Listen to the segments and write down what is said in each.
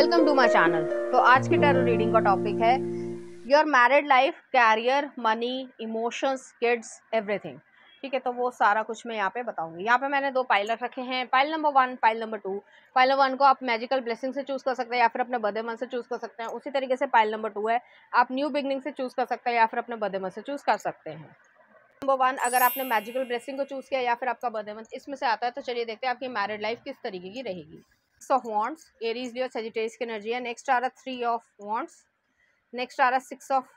welcome to my channel तो आज के टैरो रीडिंग का टॉपिक है your married life career money emotions kids everything ठीक है तो वो सारा कुछ मैं यहाँ पे बताऊंगी यहाँ पे मैंने दो पाइल रखे हैं pile number one pile number two pile number one को आप मैजिकल ब्लेसिंग से चूज़ कर सकते हैं या फिर अपने बदे मन से चूज़ कर सकते हैं उसी तरीके से पाइल नंबर टू है आप न्यू बिगनिंग से चूज़ कर सकते हैं या फिर अपने बदे मन से चूज़ कर सकते हैं नंबर वन अगर आपने मैजिकल ब्लेसिंग को चूज़ किया या फिर आपका बदे मन इसमें से आता है तो चलिए देखते हैं आपकी मैरिड लाइफ किस तरीके की रहेगी six of wands aries leo sagittarius की एनर्जी है नेक्स्ट आ रहा थ्री ऑफ वॉन्ट्स नेक्स्ट आ रहा six of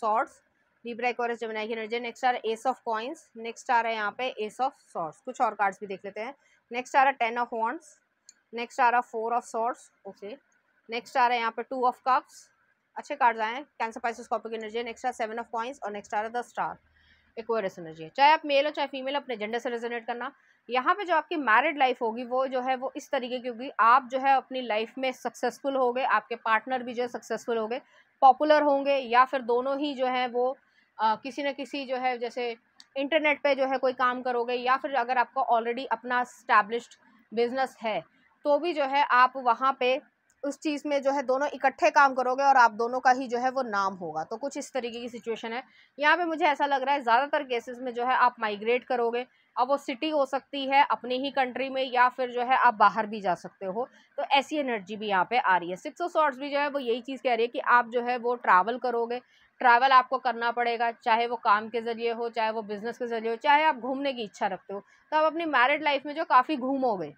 swords Libra Aquarius Gemini की एनर्जी नेक्स्ट आ रहा है एस ऑफ कॉइन्स नेक्स्ट आ रहा है यहाँ पे एस ऑफ सॉर्ट्स कुछ और कार्ड्स भी देख लेते हैं नेक्स्ट आ रहा है टेन ऑफ वॉन्ट्स नेक्स्ट आ रहा four of swords okay next आ रहा है यहाँ पे टू ऑफ कप्स अच्छे कार्ड्स आए हैं कैंसर पाइसिस कॉपी की एनर्जी नेक्स्ट आ रहा सेवन ऑफ कॉइन्स और नेक्स्ट आ रहा है द स्टार एक्वायरस एनर्जी है चाहे आप मेल हो चाहे फीमेल अपने जेंडर से रेजोनेट करना यहाँ पे जो आपकी मैरिड लाइफ होगी वो जो है वो इस तरीके की होगी आप जो है अपनी लाइफ में सक्सेसफुल हो आपके पार्टनर भी जो है सक्सेसफुल हो पॉपुलर होंगे या फिर दोनों ही जो है वो आ, किसी न किसी जो है जैसे इंटरनेट पे जो है कोई काम करोगे या फिर अगर आपका ऑलरेडी अपना स्टैब्लिश्ड बिजनेस है तो भी जो है आप वहाँ पे उस चीज़ में जो है दोनों इकट्ठे काम करोगे और आप दोनों का ही जो है वो नाम होगा तो कुछ इस तरीके की सिचुएशन है यहाँ पे मुझे ऐसा लग रहा है ज़्यादातर केसेस में जो है आप माइग्रेट करोगे अब वो सिटी हो सकती है अपनी ही कंट्री में या फिर जो है आप बाहर भी जा सकते हो तो ऐसी एनर्जी भी यहाँ पे आ रही है सिक्स ऑफ शॉर्ट्स भी जो है वो यही चीज़ कह रही है कि आप जो है वो ट्रैवल करोगे ट्रैवल आपको करना पड़ेगा चाहे वो काम के ज़रिए हो चाहे वो बिज़नेस के ज़रिए हो चाहे आप घूमने की इच्छा रखते हो तो आप अपनी मैरिड लाइफ में जो काफ़ी घूमोगे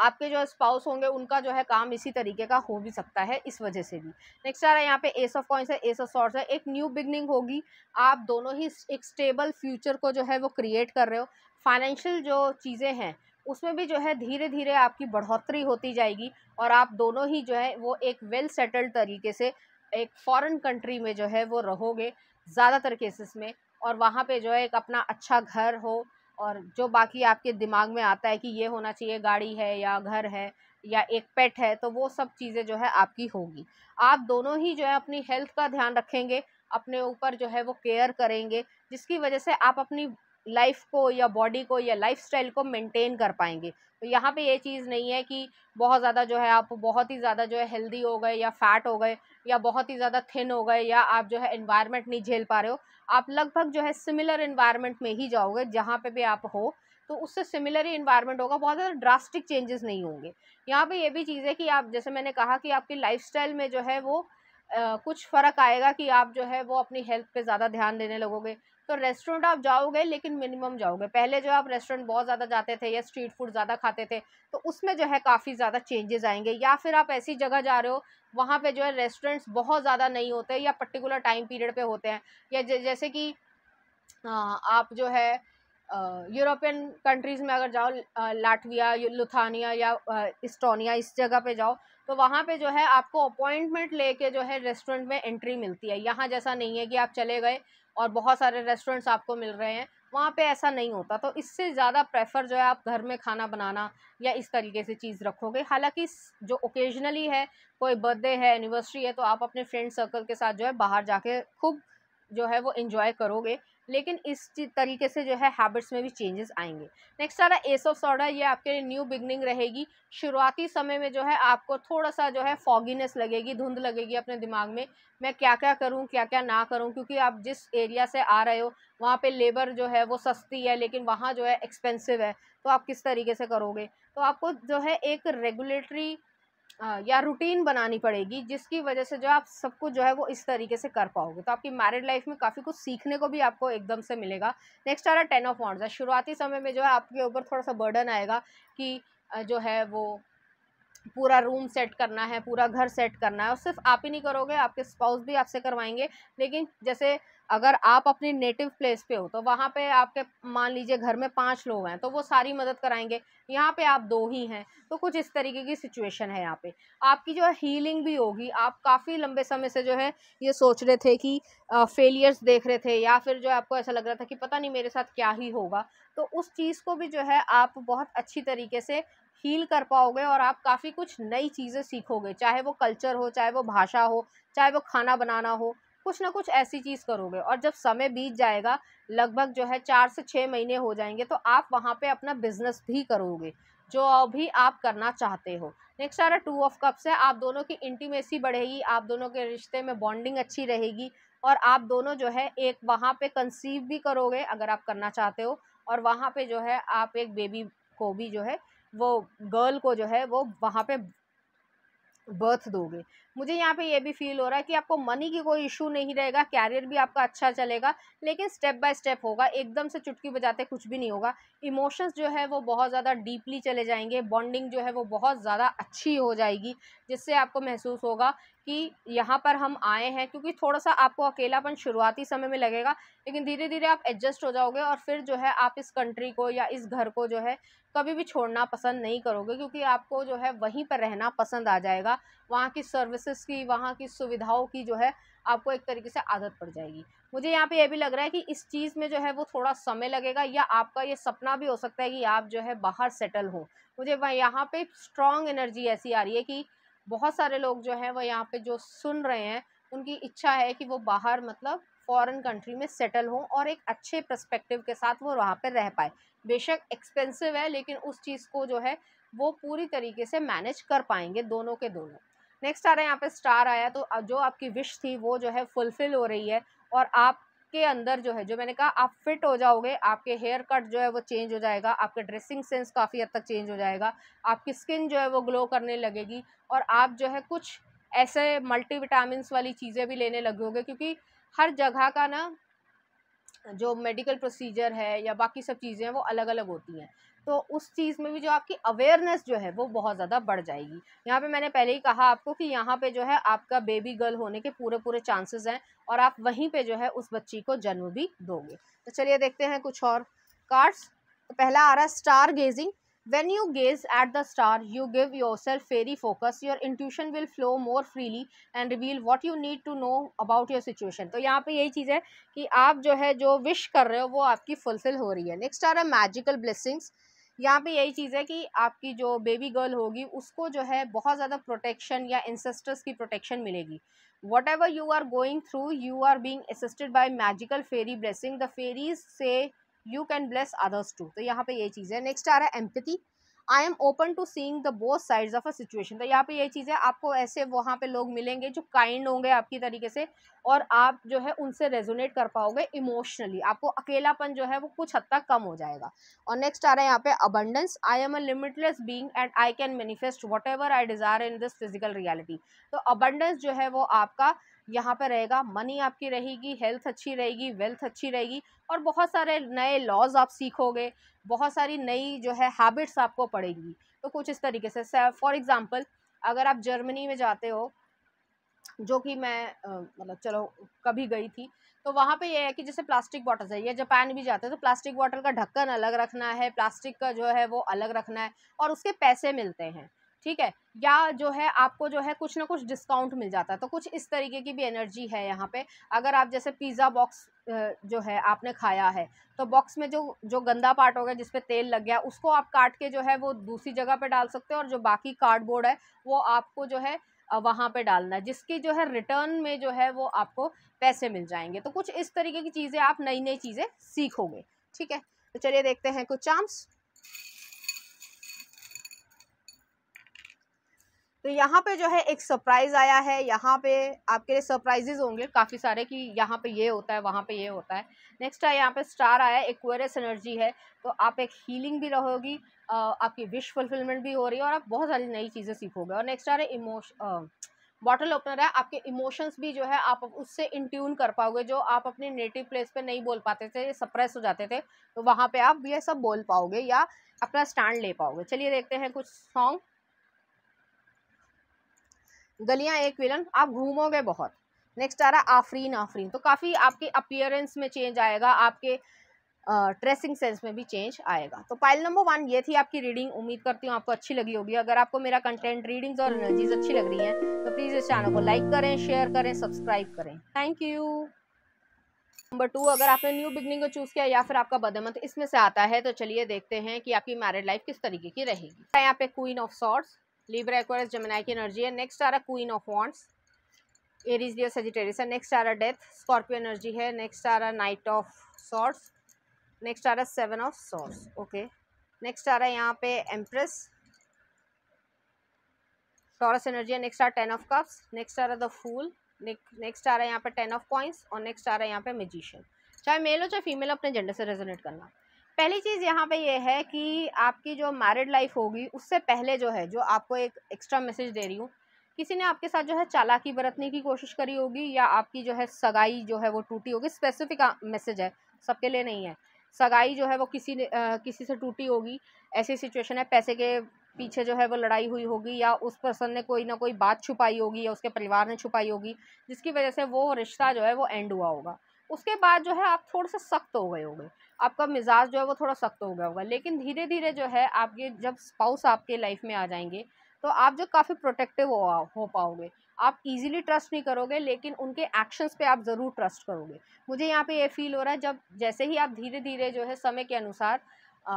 आपके जो स्पाउस होंगे उनका जो है काम इसी तरीके का हो भी सकता है इस वजह से भी नेक्स्ट आ रहा है यहाँ पे एस ऑफ कॉइंस है एस ऑफ सॉर्ट्स है एक न्यू बिगनिंग होगी आप दोनों ही एक स्टेबल फ्यूचर को जो है वो क्रिएट कर रहे हो फाइनेंशियल जो चीज़ें हैं उसमें भी जो है धीरे धीरे आपकी बढ़ोतरी होती जाएगी और आप दोनों ही जो है वो एक वेल सेटल्ड तरीके से एक फॉरेन कंट्री में जो है वो रहोगे ज़्यादातर केसेस में और वहाँ पे जो है एक अपना अच्छा घर हो और जो बाकी आपके दिमाग में आता है कि ये होना चाहिए गाड़ी है या घर है या एक पेट है तो वो सब चीज़ें जो है आपकी होगी आप दोनों ही जो है अपनी हेल्थ का ध्यान रखेंगे अपने ऊपर जो है वो केयर करेंगे जिसकी वजह से आप अपनी लाइफ को या बॉडी को या लाइफस्टाइल को मेंटेन कर पाएंगे तो यहाँ पे ये चीज़ नहीं है कि बहुत ज़्यादा जो है आप बहुत ही ज़्यादा जो है हेल्दी हो गए या फैट हो गए या बहुत ही ज़्यादा थिन हो गए या आप जो है इन्वायरमेंट नहीं झेल पा रहे हो आप लगभग जो है सिमिलर इन्वायरमेंट में ही जाओगे जहाँ पे भी आप हो तो उससे सिमिलर ही इन्वायरमेंट होगा बहुत ज़्यादा ड्रास्टिक चेंजेस नहीं होंगे यहाँ पर यह भी चीज़ है कि आप जैसे मैंने कहा कि आपकी लाइफ में जो है वो आ, कुछ फ़र्क आएगा कि आप जो है वो अपनी हेल्थ पर ज़्यादा ध्यान देने लगोगे तो रेस्टोरेंट आप जाओगे लेकिन मिनिमम जाओगे पहले जो आप रेस्टोरेंट बहुत ज़्यादा जाते थे या स्ट्रीट फूड ज़्यादा खाते थे तो उसमें जो है काफ़ी ज़्यादा चेंजेस आएंगे या फिर आप ऐसी जगह जा रहे हो वहाँ पे जो है रेस्टोरेंट्स बहुत ज़्यादा नहीं होते या पर्टिकुलर टाइम पीरियड पे होते हैं या जैसे कि आप जो है यूरोपियन कंट्रीज़ में अगर जाओ लाटविया लुथानिया या इस्टोनिया इस जगह पे जाओ तो वहाँ पे जो है आपको अपॉइंटमेंट लेके जो है रेस्टोरेंट में एंट्री मिलती है यहाँ जैसा नहीं है कि आप चले गए और बहुत सारे रेस्टोरेंट्स आपको मिल रहे हैं वहाँ पे ऐसा नहीं होता तो इससे ज़्यादा प्रेफर जो है आप घर में खाना बनाना या इस तरीके से चीज़ रखोगे हालांकि जो ओकेजनली है कोई बर्थडे है एनिवर्सरी है तो आप अपने फ्रेंड सर्कल के साथ जो है बाहर जाके खूब जो है वो इन्जॉय करोगे लेकिन इस तरीके से जो है हैबिट्स में भी चेंजेस आएंगे नेक्स्ट आ रहा है एस ऑफ सोडा ये आपके लिए न्यू बिगनिंग रहेगी शुरुआती समय में जो है आपको थोड़ा सा जो है फॉगीनेस लगेगी धुंध लगेगी अपने दिमाग में मैं क्या क्या करूँ क्या क्या ना करूँ क्योंकि आप जिस एरिया से आ रहे हो वहाँ पर लेबर जो है वो सस्ती है लेकिन वहाँ जो है एक्सपेंसिव है तो आप किस तरीके से करोगे तो आपको जो है एक रेगुलेटरी या रूटीन बनानी पड़ेगी जिसकी वजह से जो आप सब कुछ जो है वो इस तरीके से कर पाओगे तो आपकी मैरिड लाइफ में काफ़ी कुछ सीखने को भी आपको एकदम से मिलेगा नेक्स्ट आ रहा है टेन ऑफ वॉन्ड्स शुरुआती समय में जो है आपके ऊपर थोड़ा सा बर्डन आएगा कि जो है वो पूरा रूम सेट करना है पूरा घर सेट करना है और सिर्फ आप ही नहीं करोगे आपके स्पाउस भी आपसे करवाएंगे लेकिन जैसे अगर आप अपने नेटिव प्लेस पे हो तो वहाँ पे आपके मान लीजिए घर में पांच लोग हैं तो वो सारी मदद कराएंगे यहाँ पे आप दो ही हैं तो कुछ इस तरीके की सिचुएशन है यहाँ पे आपकी जो है हीलिंग भी होगी आप काफ़ी लंबे समय से जो है ये सोच रहे थे कि फेलियर्स देख रहे थे या फिर जो आपको ऐसा लग रहा था कि पता नहीं मेरे साथ क्या ही होगा तो उस चीज़ को भी जो है आप बहुत अच्छी तरीके से हील कर पाओगे और आप काफ़ी कुछ नई चीज़ें सीखोगे चाहे वो कल्चर हो चाहे वो भाषा हो चाहे वो खाना बनाना हो कुछ ना कुछ ऐसी चीज़ करोगे और जब समय बीत जाएगा लगभग जो है चार से छः महीने हो जाएंगे तो आप वहाँ पे अपना बिजनेस भी करोगे जो भी आप करना चाहते हो नेक्स्ट आ रहा टू ऑफ कप्स है आप दोनों की इंटीमेसी बढ़ेगी आप दोनों के रिश्ते में बॉन्डिंग अच्छी रहेगी और आप दोनों जो है एक वहाँ पे कंसीव भी करोगे अगर आप करना चाहते हो और वहाँ पे जो है आप एक बेबी को भी जो है वो गर्ल को जो है वो वहाँ पे बर्थ दोगे मुझे यहाँ पे ये भी फील हो रहा है कि आपको मनी की कोई इशू नहीं रहेगा कैरियर भी आपका अच्छा चलेगा लेकिन स्टेप बाय स्टेप होगा एकदम से चुटकी बजाते कुछ भी नहीं होगा इमोशंस जो है वो बहुत ज़्यादा डीपली चले जाएंगे बॉन्डिंग जो है वो बहुत ज़्यादा अच्छी हो जाएगी जिससे आपको महसूस होगा कि यहाँ पर हम आए हैं क्योंकि थोड़ा सा आपको अकेलापन शुरुआती समय में लगेगा लेकिन धीरे धीरे आप एडजस्ट हो जाओगे और फिर जो है आप इस कंट्री को या इस घर को जो है कभी भी छोड़ना पसंद नहीं करोगे क्योंकि आपको जो है वहीं पर रहना पसंद आ जाएगा वहाँ की सर्विसेज की वहाँ की सुविधाओं की जो है आपको एक तरीके से आदत पड़ जाएगी मुझे यहाँ पे ये भी लग रहा है कि इस चीज़ में जो है वो थोड़ा समय लगेगा या आपका ये सपना भी हो सकता है कि आप जो है बाहर सेटल हो मुझे वह यहाँ पे स्ट्रॉन्ग एनर्जी ऐसी आ रही है कि बहुत सारे लोग जो हैं वह यहाँ पे जो सुन रहे हैं उनकी इच्छा है कि वो बाहर मतलब फॉरेन कंट्री में सेटल हों और एक अच्छे प्रस्पेक्टिव के साथ वो वहाँ पर रह पाए बेशक एक्सपेंसिव है लेकिन उस चीज़ को जो है वो पूरी तरीके से मैनेज कर पाएंगे दोनों के दोनों नेक्स्ट आ रहा है यहाँ पे स्टार आया तो जो आपकी विश थी वो जो है फुलफिल हो रही है और आप के अंदर जो है जो मैंने कहा आप फिट हो जाओगे आपके हेयर कट जो है वो चेंज हो जाएगा आपका ड्रेसिंग सेंस काफ़ी हद तक चेंज हो जाएगा आपकी स्किन जो है वो ग्लो करने लगेगी और आप जो है कुछ ऐसे मल्टीविटामस वाली चीज़ें भी लेने लगोगे क्योंकि हर जगह का ना जो मेडिकल प्रोसीजर है या बाकी सब चीज़ें हैं वो अलग अलग होती हैं तो उस चीज़ में भी जो आपकी अवेयरनेस जो है वो बहुत ज़्यादा बढ़ जाएगी यहाँ पे मैंने पहले ही कहा आपको कि यहाँ पे जो है आपका बेबी गर्ल होने के पूरे पूरे चांसेस हैं और आप वहीं पे जो है उस बच्ची को जन्म भी दोगे तो चलिए देखते हैं कुछ और कार्ड्स तो पहला आ रहा है stargazing when you gaze at the star you give yourself fairy focus your intuition will flow more freely and reveal what you need to know about your situation तो यहाँ पे यही चीज़ है कि आप जो है जो विश कर रहे हो वो आपकी फुलफिल हो रही है नेक्स्ट आ रहा है मैजिकल ब्लेसिंग्स यहाँ पे यही चीज़ है कि आपकी जो बेबी गर्ल होगी उसको जो है बहुत ज़्यादा प्रोटेक्शन या इंसेस्टर्स की प्रोटेक्शन मिलेगी whatever you are going through you are being assisted by magical fairy blessing the fairies say you can bless others too तो यहाँ पे यही चीज़ है नेक्स्ट आ रहा है empathy I am open to seeing the both sides of a situation तो यहाँ पे ये चीज़ है आपको ऐसे वहाँ पे लोग मिलेंगे जो काइंड होंगे आपकी तरीके से और आप जो है उनसे रेजोनेट कर पाओगे इमोशनली आपको अकेलापन जो है वो कुछ हद तक कम हो जाएगा और नेक्स्ट आ रहा है यहाँ पे abundance I am a limitless being and I can manifest whatever I desire in this physical reality तो अबंडेंस जो है वो आपका यहाँ पर रहेगा मनी आपकी रहेगी हेल्थ अच्छी रहेगी वेल्थ अच्छी रहेगी और बहुत सारे नए लॉज आप सीखोगे बहुत सारी नई जो है हैबिट्स आपको पड़ेगी तो कुछ इस तरीके से फॉर एग्ज़ाम्पल अगर आप जर्मनी में जाते हो जो कि मैं मतलब चलो कभी गई थी तो वहाँ पे ये है कि जैसे प्लास्टिक बॉटल्स है या जापान भी जाते हैं तो प्लास्टिक बॉटल का ढक्कन अलग रखना है प्लास्टिक का जो है वो अलग रखना है और उसके पैसे मिलते हैं ठीक है या जो है आपको जो है कुछ ना कुछ डिस्काउंट मिल जाता है तो कुछ इस तरीके की भी एनर्जी है यहाँ पे अगर आप जैसे पिज़्ज़ा बॉक्स जो है आपने खाया है तो बॉक्स में जो जो गंदा पार्ट हो गया जिसपे तेल लग गया उसको आप काट के जो है वो दूसरी जगह पे डाल सकते हो और जो बाकी कार्डबोर्ड है वो आपको जो है वहाँ पे डालना है जिसकी जो है रिटर्न में जो है वो आपको पैसे मिल जाएंगे तो कुछ इस तरीके की चीज़ें आप नई नई चीज़ें सीखोगे ठीक है तो चलिए देखते हैं कुछ चांस तो यहाँ पे जो है एक सरप्राइज़ आया है यहाँ पे आपके लिए सरप्राइजेज होंगे काफ़ी सारे कि यहाँ पे ये होता है वहाँ पे ये होता है नेक्स्ट है यहाँ पे स्टार आया क्वेरस एनर्जी है तो आप एक हीलिंग भी रहोगी आपकी विश फुलफिलमेंट भी हो रही है और आप बहुत सारी नई चीज़ें सीखोगे और नेक्स्ट आ रहा है इमोश बॉटल ओपनर है आपके इमोशंस भी जो है आप उससे इन ट्यून कर पाओगे जो आप अपने नेटिव प्लेस पे नहीं बोल पाते थे सप्रेस हो जाते थे तो वहाँ पे आप ये सब बोल पाओगे या अपना स्टैंड ले पाओगे चलिए देखते हैं कुछ सॉन्ग गलियाँ एक विलन आप घूमोगे बहुत नेक्स्ट आ रहा आफरीन आफरीन तो काफ़ी आपके अपियरेंस में चेंज आएगा आपके ड्रेसिंग uh, सेंस में भी चेंज आएगा तो पाइल नंबर वन ये थी आपकी रीडिंग उम्मीद करती हूँ आपको अच्छी लगी होगी अगर आपको मेरा कंटेंट रीडिंग्स और एनर्जीज अच्छी लग रही हैं तो प्लीज़ इस चैनल को लाइक करें शेयर करें सब्सक्राइब करें थैंक यू नंबर टू अगर आपने न्यू बिगनिंग को चूज़ किया या फिर आपका बदमत इसमें से आता है तो चलिए देखते हैं कि आपकी मैरिड लाइफ किस तरीके की रहेगी यहाँ पे queen of swords Libra aquarius gemini की एनर्जी है नेक्स्ट आ रहा क्वीन ऑफ वॉन्ट्स एरीज दिया सेजिटेरियस है नेक्स्ट आ रहा डेथ स्कॉर्पियो एनर्जी है नेक्स्ट आ रहा नाइट ऑफ सॉर्ट्स नेक्स्ट आ रहा seven of swords okay next आ रहा है यहाँ पे एम्प्रेस टॉरस एनर्जी है नेक्स्ट आ रहा टेन ऑफ कप्स नेक्स्ट आ रहा द फूल नेक्स्ट आ रहा है यहाँ पे टेन ऑफ कॉइंस और नेक्स्ट आ रहा है यहाँ पे मेजिशियन चाहे मेल हो चाहे फीमेल अपने जेंडर से रेजोनेट करना पहली चीज़ यहाँ पे ये है कि आपकी जो मैरिड लाइफ होगी उससे पहले जो है जो आपको एक एक्स्ट्रा मैसेज दे रही हूँ किसी ने आपके साथ जो है चालाकी बरतने की कोशिश करी होगी या आपकी जो है सगाई जो है वो टूटी होगी स्पेसिफिक मैसेज है सबके लिए नहीं है सगाई जो है वो किसी ने आ, किसी से टूटी होगी ऐसी सिचुएशन है पैसे के पीछे जो है वो लड़ाई हुई होगी या उस पर्सन ने कोई ना कोई बात छुपाई होगी या उसके परिवार ने छुपाई होगी जिसकी वजह से वो रिश्ता जो है वो एंड हुआ होगा उसके बाद जो है आप थोड़े से सख्त हो गए होंगे आपका मिजाज जो है वो थोड़ा सख्त हो गया होगा लेकिन धीरे धीरे जो है आपके जब स्पाउस आपके लाइफ में आ जाएंगे तो आप जो काफ़ी प्रोटेक्टिव हो, हो पाओगे आप इजीली ट्रस्ट नहीं करोगे लेकिन उनके एक्शंस पे आप ज़रूर ट्रस्ट करोगे मुझे यहाँ पे ये फील हो रहा है जब जैसे ही आप धीरे धीरे जो है समय के अनुसार आ,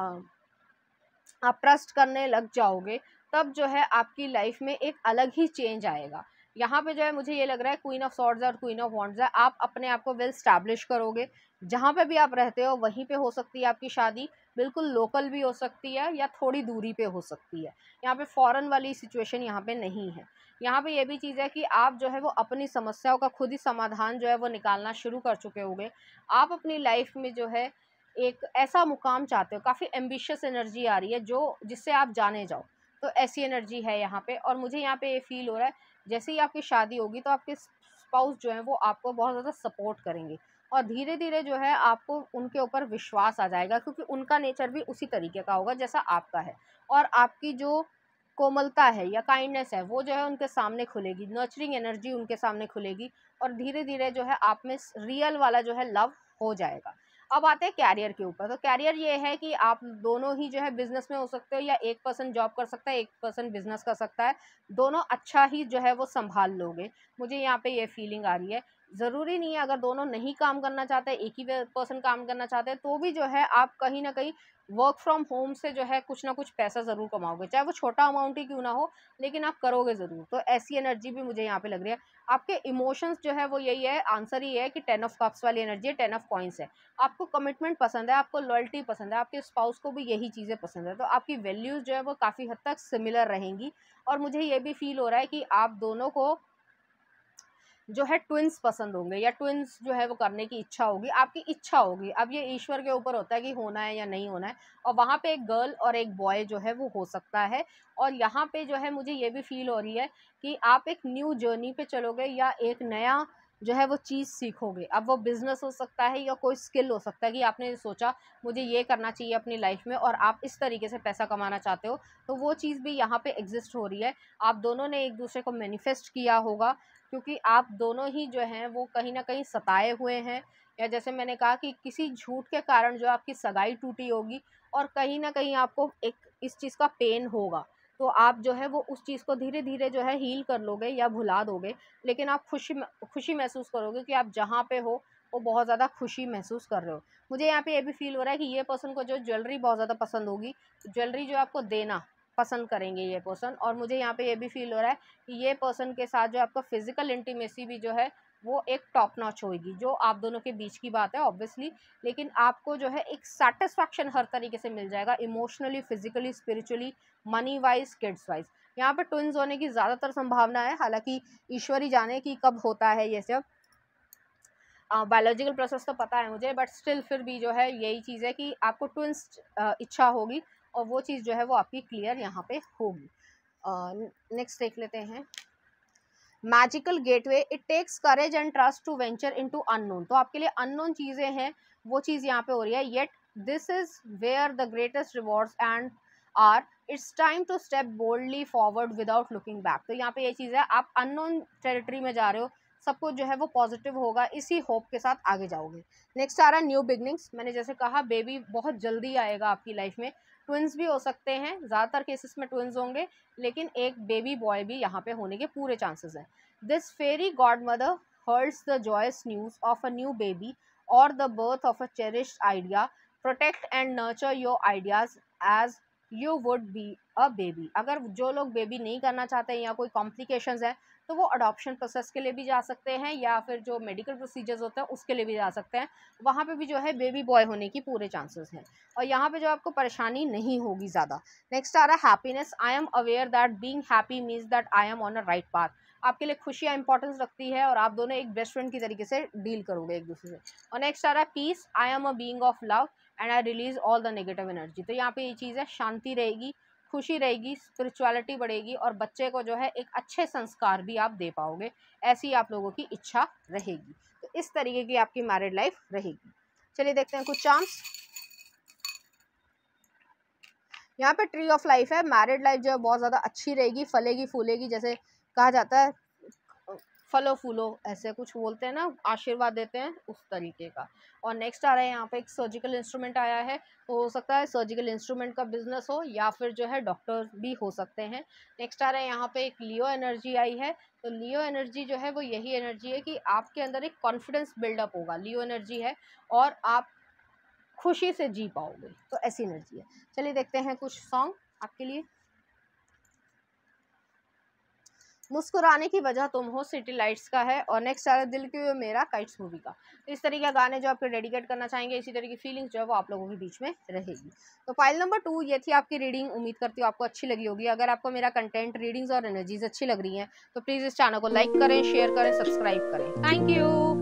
आप ट्रस्ट करने लग जाओगे तब जो है आपकी लाइफ में एक अलग ही चेंज आएगा यहाँ पे जो है मुझे ये लग रहा है क्वीन ऑफ सॉर्ड्स और क्वीन ऑफ वॉन्ट्स है आप अपने आप को वेल स्टैब्लिश करोगे जहाँ पे भी आप रहते हो वहीं पे हो सकती है आपकी शादी बिल्कुल लोकल भी हो सकती है या थोड़ी दूरी पे हो सकती है यहाँ पे फ़ॉरन वाली सिचुएशन यहाँ पे नहीं है यहाँ पे ये भी चीज़ है कि आप जो है वो अपनी समस्याओं का खुद ही समाधान जो है वो निकालना शुरू कर चुके होंगे आप अपनी लाइफ में जो है एक ऐसा मुकाम चाहते हो काफ़ी एम्बिशियस एनर्जी आ रही है जो जिससे आप जाने जाओ तो ऐसी एनर्जी है यहाँ पे और मुझे यहाँ पे ये फील हो रहा है जैसे ही आपकी शादी होगी तो आपके स्पाउस जो है वो आपको बहुत ज़्यादा सपोर्ट करेंगे और धीरे धीरे जो है आपको उनके ऊपर विश्वास आ जाएगा क्योंकि उनका नेचर भी उसी तरीके का होगा जैसा आपका है और आपकी जो कोमलता है या काइंडनेस है वो जो है उनके सामने खुलेगी नर्चरिंग एनर्जी उनके सामने खुलेगी और धीरे धीरे जो है आप में रियल वाला जो है लव हो जाएगा अब आते हैं कैरियर के ऊपर तो कैरियर ये है कि आप दोनों ही जो है बिजनेस में हो सकते हो या एक पर्सन जॉब कर सकता है एक पर्सन बिजनेस कर सकता है दोनों अच्छा ही जो है वो संभाल लोगे मुझे यहाँ पे ये फीलिंग आ रही है ज़रूरी नहीं है अगर दोनों नहीं काम करना चाहते एक ही पर्सन काम करना चाहते हैं तो भी जो है आप कहीं ना कहीं वर्क फ्रॉम होम से जो है कुछ ना कुछ पैसा ज़रूर कमाओगे चाहे वो छोटा अमाउंट ही क्यों ना हो लेकिन आप करोगे ज़रूर तो ऐसी एनर्जी भी मुझे यहाँ पे लग रही है आपके इमोशंस जो है वो यही है आंसर ही है कि टेन ऑफ कप्स वाली एनर्जी है टेन ऑफ कॉइन्स है आपको कमिटमेंट पसंद है आपको लॉयल्टी पसंद है आपके स्पाउस को भी यही चीज़ें पसंद है तो आपकी वैल्यूज़ जो है वो काफ़ी हद तक सिमिलर रहेंगी और मुझे ये भी फील हो रहा है कि आप दोनों को जो है ट्विंस पसंद होंगे या ट्विंस जो है वो करने की इच्छा होगी आपकी इच्छा होगी अब ये ईश्वर के ऊपर होता है कि होना है या नहीं होना है और वहाँ पे एक गर्ल और एक बॉय जो है वो हो सकता है और यहाँ पे जो है मुझे ये भी फील हो रही है कि आप एक न्यू जर्नी पे चलोगे या एक नया जो है वो चीज़ सीखोगे अब वो बिज़नेस हो सकता है या कोई स्किल हो सकता है कि आपने सोचा मुझे ये करना चाहिए अपनी लाइफ में और आप इस तरीके से पैसा कमाना चाहते हो तो वो चीज़ भी यहाँ पे एग्जिस्ट हो रही है आप दोनों ने एक दूसरे को मैनिफेस्ट किया होगा क्योंकि आप दोनों ही जो हैं वो कहीं ना कहीं सताए हुए हैं या जैसे मैंने कहा कि किसी झूठ के कारण जो आपकी सगाई टूटी होगी और कहीं ना कहीं आपको एक इस चीज़ का पेन होगा तो आप जो है वो उस चीज़ को धीरे धीरे जो है हील कर लोगे या भुला दोगे लेकिन आप खुशी खुशी महसूस करोगे कि आप जहाँ पे हो वो बहुत ज़्यादा खुशी महसूस कर रहे हो मुझे यहाँ पे ये भी फील हो रहा है कि ये पर्सन को जो ज्वेलरी बहुत ज़्यादा पसंद होगी ज्वेलरी जो आपको देना पसंद करेंगे ये पर्सन और मुझे यहाँ पे ये भी फील हो रहा है कि ये पर्सन के साथ जो आपका फिजिकल इंटीमेसी भी जो है वो एक टॉप नॉच होगी जो आप दोनों के बीच की बात है ऑब्वियसली लेकिन आपको जो है एक सेटिस्फैक्शन हर तरीके से मिल जाएगा emotionally physically spiritually money wise kids wise यहाँ पर ट्विंस होने की ज़्यादातर संभावना है हालांकि ईश्वरी जाने की कब होता है ये सब बायोलॉजिकल प्रोसेस तो पता है मुझे बट स्टिल फिर भी जो है यही चीज़ है कि आपको ट्विंस इच्छा होगी और वो चीज़ जो है वो आपकी क्लियर यहाँ पे होगी नेक्स्ट देख लेते हैं magical gateway it takes courage and trust to venture into unknown तो आपके लिए अननोन चीज़ें हैं वो चीज़ यहाँ पे हो रही है yet this is where the greatest rewards and are it's time to step boldly forward without looking back तो यहाँ पे ये चीज़ है आप अननोन टेरिटरी में जा रहे हो सब कुछ जो है वो पॉजिटिव होगा इसी होप के साथ आगे जाओगे नेक्स्ट आ रहा है न्यू बिगनिंग्स मैंने जैसे कहा बेबी बहुत जल्दी आएगा आपकी लाइफ में ट्विंस भी हो सकते हैं ज़्यादातर केसेस में ट्विंस होंगे लेकिन एक बेबी बॉय भी यहाँ पे होने के पूरे चांसेस हैं this fairy godmother hears the joyous news of a new baby और the birth of a cherish idea protect and nurture your ideas as you would be a baby अगर जो लोग बेबी नहीं करना चाहते हैं या कोई कॉम्प्लिकेशन हैं तो वो अडोप्शन प्रोसेस के लिए भी जा सकते हैं या फिर जो मेडिकल प्रोसीजर्स होते हैं उसके लिए भी जा सकते हैं वहाँ पे भी जो है बेबी बॉय होने की पूरे चांसेस हैं और यहाँ पे जो आपको परेशानी नहीं होगी ज़्यादा नेक्स्ट आ रहा है happiness I am aware that being happy means that I am on a right path आपके लिए खुशियाँ इंपॉर्टेंस रखती है और आप दोनों एक बेस्ट फ्रेंड की तरीके से डील करोगे एक दूसरे से और नेक्स्ट आ रहा है peace I am a being of love and I release all the negative energy तो यहाँ पे ये चीज़ है शांति रहेगी खुशी रहेगी स्पिरिचुअलिटी बढ़ेगी और बच्चे को जो है एक अच्छे संस्कार भी आप दे पाओगे ऐसी आप लोगों की इच्छा रहेगी तो इस तरीके की आपकी मैरिड लाइफ रहेगी चलिए देखते हैं कुछ चांस यहाँ पे ट्री ऑफ लाइफ है मैरिड लाइफ जो है बहुत ज़्यादा अच्छी रहेगी फलेगी फूलेगी जैसे कहा जाता है फलो फूलो ऐसे कुछ बोलते हैं ना आशीर्वाद देते हैं उस तरीके का और नेक्स्ट आ रहा है यहाँ पे एक सर्जिकल इंस्ट्रूमेंट आया है तो हो सकता है सर्जिकल इंस्ट्रूमेंट का बिजनेस हो या फिर जो है डॉक्टर भी हो सकते हैं नेक्स्ट आ रहा है यहाँ पे एक लियो एनर्जी आई है तो लियो एनर्जी जो है वो यही एनर्जी है कि आपके अंदर एक कॉन्फिडेंस बिल्डअप होगा लियो एनर्जी है और आप खुशी से जी पाओगे तो ऐसी एनर्जी है चलिए देखते हैं कुछ सॉन्ग आपके लिए मुस्कुराने की वजह तुम हो सिटी लाइट्स का है और नेक्स्ट सारे दिल की मेरा काइट्स मूवी का तो इस तरीके का गाने जो आपके डेडिकेट करना चाहेंगे इसी तरीके की फीलिंग्स जो है वो आप लोगों के बीच में रहेगी तो फाइल नंबर टू ये थी आपकी रीडिंग उम्मीद करती हूँ आपको अच्छी लगी होगी अगर आपको मेरा कंटेंट रीडिंग्स और एनर्जीज अच्छी लग रही हैं तो प्लीज़ इस चैनल को लाइक करें शेयर करें सब्सक्राइब करें थैंक यू